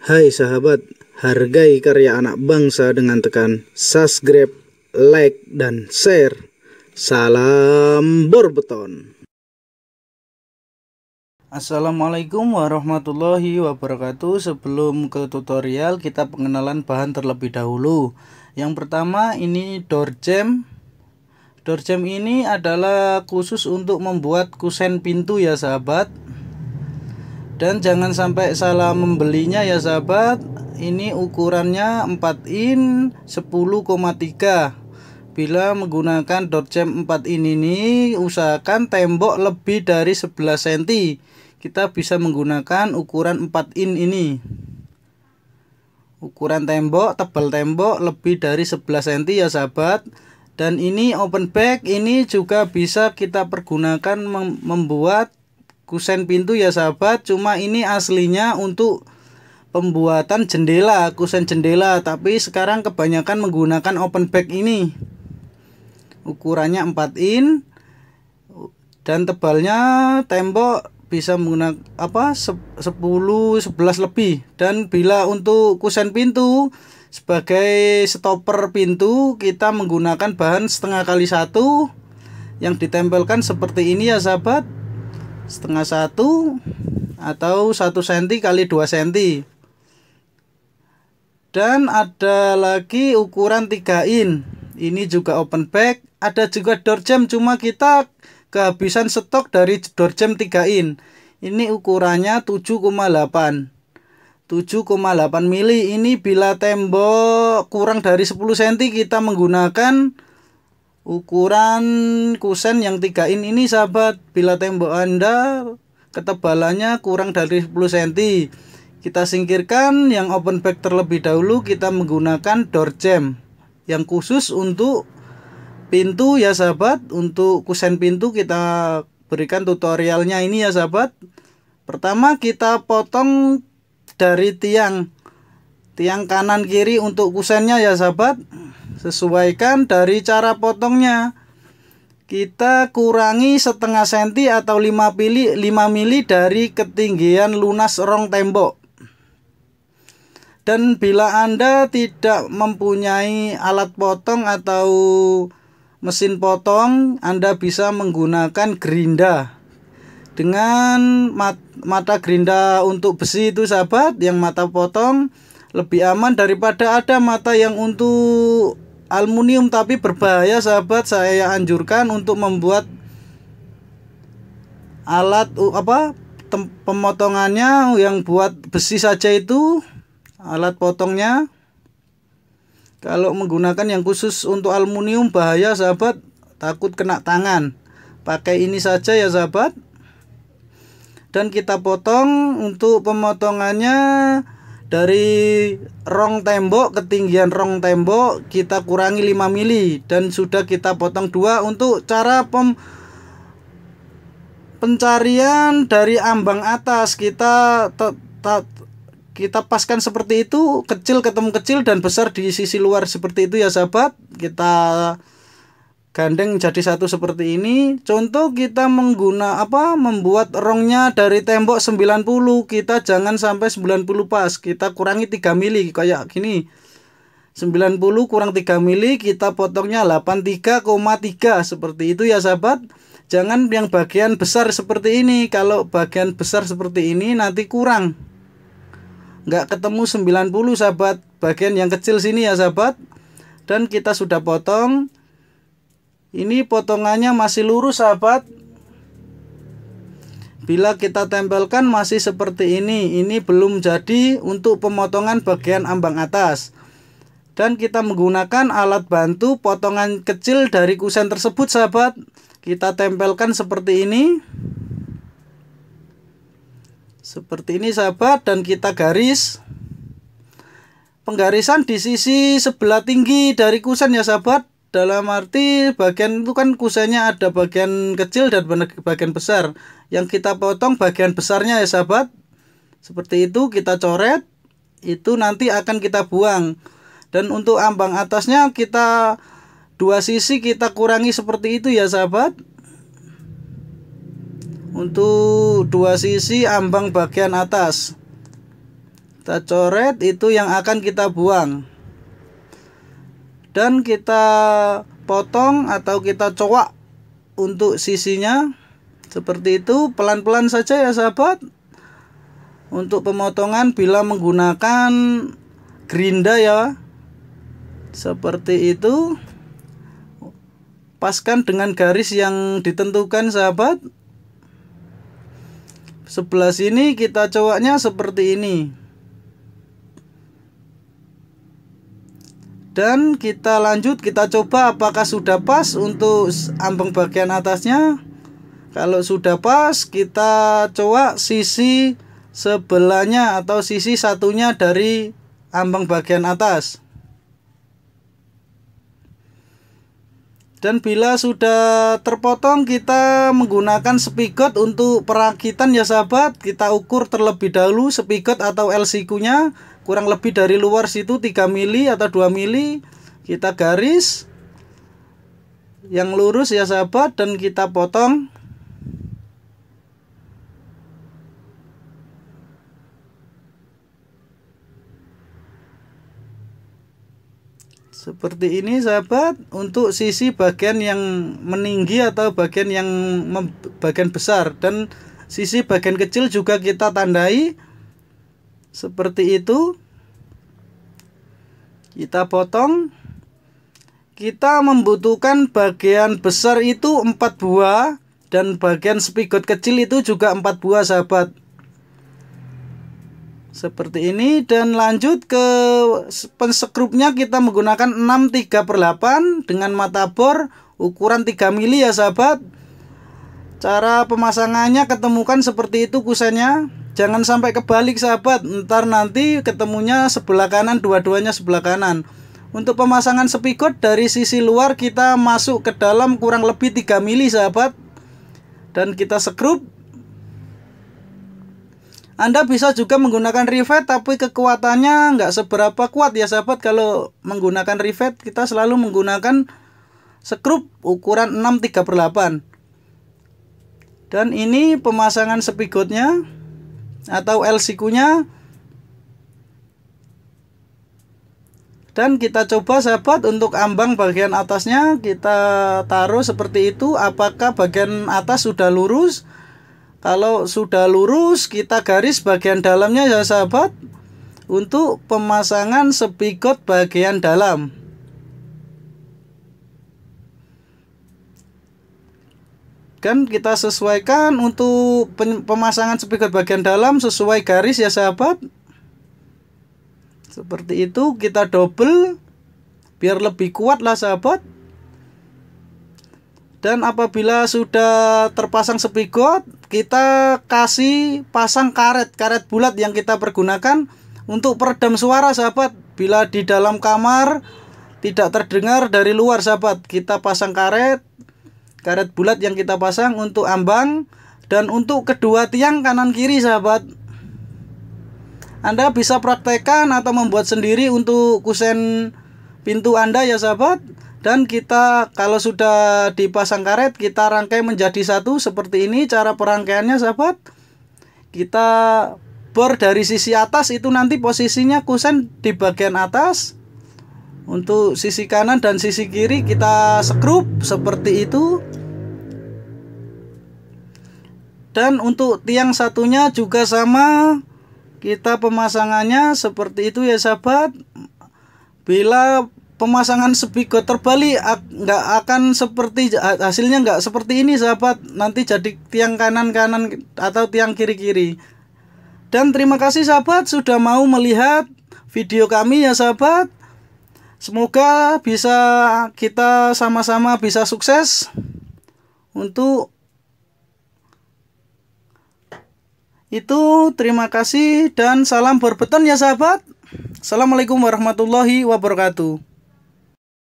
Hai sahabat, hargai karya anak bangsa dengan tekan subscribe, like, dan share. Salam Borbeton. Assalamualaikum warahmatullahi wabarakatuh. Sebelum ke tutorial, kita pengenalan bahan terlebih dahulu. Yang pertama ini door jam. Door jam ini adalah khusus untuk membuat kusen pintu ya sahabat dan jangan sampai salah membelinya ya sahabat ini ukurannya 4 in 10,3 bila menggunakan door jam 4 in ini usahakan tembok lebih dari 11 cm kita bisa menggunakan ukuran 4 in ini ukuran tembok tebal tembok lebih dari 11 cm ya sahabat dan ini open back ini juga bisa kita pergunakan membuat kusen pintu ya sahabat cuma ini aslinya untuk pembuatan jendela kusen jendela tapi sekarang kebanyakan menggunakan open back ini ukurannya 4 in dan tebalnya tembok bisa menggunakan apa 10 11 lebih dan bila untuk kusen pintu sebagai stopper pintu kita menggunakan bahan setengah kali satu yang ditempelkan seperti ini ya sahabat setengah satu atau satu senti kali dua senti dan ada lagi ukuran tiga in ini juga open back ada juga door jam cuma kita kehabisan stok dari door jam tiga in ini ukurannya 7,8 7,8 mili ini bila tembok kurang dari 10 cm kita menggunakan Ukuran kusen yang tiga in ini sahabat Bila tembok Anda ketebalannya kurang dari 10 cm Kita singkirkan yang open back terlebih dahulu Kita menggunakan door jam Yang khusus untuk pintu ya sahabat Untuk kusen pintu kita berikan tutorialnya ini ya sahabat Pertama kita potong dari tiang Tiang kanan kiri untuk kusennya ya sahabat sesuaikan dari cara potongnya kita kurangi setengah senti atau 5 mili, 5 mili dari ketinggian lunas rong tembok dan bila Anda tidak mempunyai alat potong atau mesin potong Anda bisa menggunakan gerinda dengan mat mata gerinda untuk besi itu sahabat yang mata potong lebih aman daripada ada mata yang untuk Aluminium tapi berbahaya sahabat saya anjurkan untuk membuat alat apa pemotongannya yang buat besi saja itu alat potongnya kalau menggunakan yang khusus untuk aluminium bahaya sahabat takut kena tangan pakai ini saja ya sahabat dan kita potong untuk pemotongannya dari rong tembok ketinggian rong tembok kita kurangi 5 mili dan sudah kita potong dua untuk cara pem pencarian dari ambang atas kita kita paskan seperti itu kecil ketemu kecil dan besar di sisi luar seperti itu ya sahabat kita gandeng jadi satu seperti ini contoh kita mengguna apa membuat rongnya dari tembok 90 kita jangan sampai 90 pas kita kurangi 3 mili kayak gini 90 kurang 3 mili kita potongnya 83,3 seperti itu ya sahabat jangan yang bagian besar seperti ini kalau bagian besar seperti ini nanti kurang nggak ketemu 90 sahabat bagian yang kecil sini ya sahabat dan kita sudah potong ini potongannya masih lurus sahabat. Bila kita tempelkan masih seperti ini. Ini belum jadi untuk pemotongan bagian ambang atas. Dan kita menggunakan alat bantu potongan kecil dari kusen tersebut sahabat. Kita tempelkan seperti ini. Seperti ini sahabat dan kita garis penggarisan di sisi sebelah tinggi dari kusen ya sahabat dalam arti bagian itu kan kusennya ada bagian kecil dan bagian besar yang kita potong bagian besarnya ya sahabat seperti itu kita coret itu nanti akan kita buang dan untuk ambang atasnya kita dua sisi kita kurangi seperti itu ya sahabat untuk dua sisi ambang bagian atas kita coret itu yang akan kita buang dan kita potong atau kita coak untuk sisinya seperti itu pelan-pelan saja ya sahabat untuk pemotongan bila menggunakan gerinda ya seperti itu paskan dengan garis yang ditentukan sahabat sebelah sini kita coaknya seperti ini dan kita lanjut kita coba apakah sudah pas untuk ambang bagian atasnya kalau sudah pas kita coba sisi sebelahnya atau sisi satunya dari ambang bagian atas dan bila sudah terpotong kita menggunakan spigot untuk perakitan ya sahabat kita ukur terlebih dahulu spigot atau LCQ nya kurang lebih dari luar situ 3 mili atau 2 mili kita garis yang lurus ya sahabat dan kita potong seperti ini sahabat untuk sisi bagian yang meninggi atau bagian yang bagian besar dan sisi bagian kecil juga kita tandai seperti itu kita potong kita membutuhkan bagian besar itu 4 buah dan bagian spigot kecil itu juga 4 buah sahabat seperti ini dan lanjut ke pensekrupnya kita menggunakan 6 3 per 8 dengan mata bor ukuran 3 mili ya sahabat cara pemasangannya ketemukan seperti itu kusennya Jangan sampai kebalik sahabat, ntar nanti ketemunya sebelah kanan, dua-duanya sebelah kanan. Untuk pemasangan spigot dari sisi luar kita masuk ke dalam kurang lebih 3 mili sahabat. Dan kita sekrup. Anda bisa juga menggunakan rivet tapi kekuatannya nggak seberapa kuat ya sahabat. Kalau menggunakan rivet kita selalu menggunakan sekrup ukuran 638 dan ini pemasangan spigotnya atau LCQ-nya. Dan kita coba sahabat untuk ambang bagian atasnya kita taruh seperti itu. Apakah bagian atas sudah lurus? Kalau sudah lurus kita garis bagian dalamnya ya sahabat. Untuk pemasangan spigot bagian dalam. kan kita sesuaikan untuk pemasangan speaker bagian dalam sesuai garis ya sahabat seperti itu kita double biar lebih kuat lah sahabat dan apabila sudah terpasang spigot kita kasih pasang karet karet bulat yang kita pergunakan untuk peredam suara sahabat bila di dalam kamar tidak terdengar dari luar sahabat kita pasang karet karet bulat yang kita pasang untuk ambang dan untuk kedua tiang kanan kiri sahabat Anda bisa praktekkan atau membuat sendiri untuk kusen pintu Anda ya sahabat dan kita kalau sudah dipasang karet kita rangkai menjadi satu seperti ini cara perangkaiannya sahabat kita bor dari sisi atas itu nanti posisinya kusen di bagian atas untuk sisi kanan dan sisi kiri kita sekrup seperti itu dan untuk tiang satunya juga sama kita pemasangannya seperti itu ya sahabat bila pemasangan spigot terbalik nggak akan seperti hasilnya nggak seperti ini sahabat nanti jadi tiang kanan kanan atau tiang kiri kiri dan terima kasih sahabat sudah mau melihat video kami ya sahabat Semoga bisa kita sama-sama bisa sukses untuk itu terima kasih dan salam berbeton ya sahabat. Assalamualaikum warahmatullahi wabarakatuh.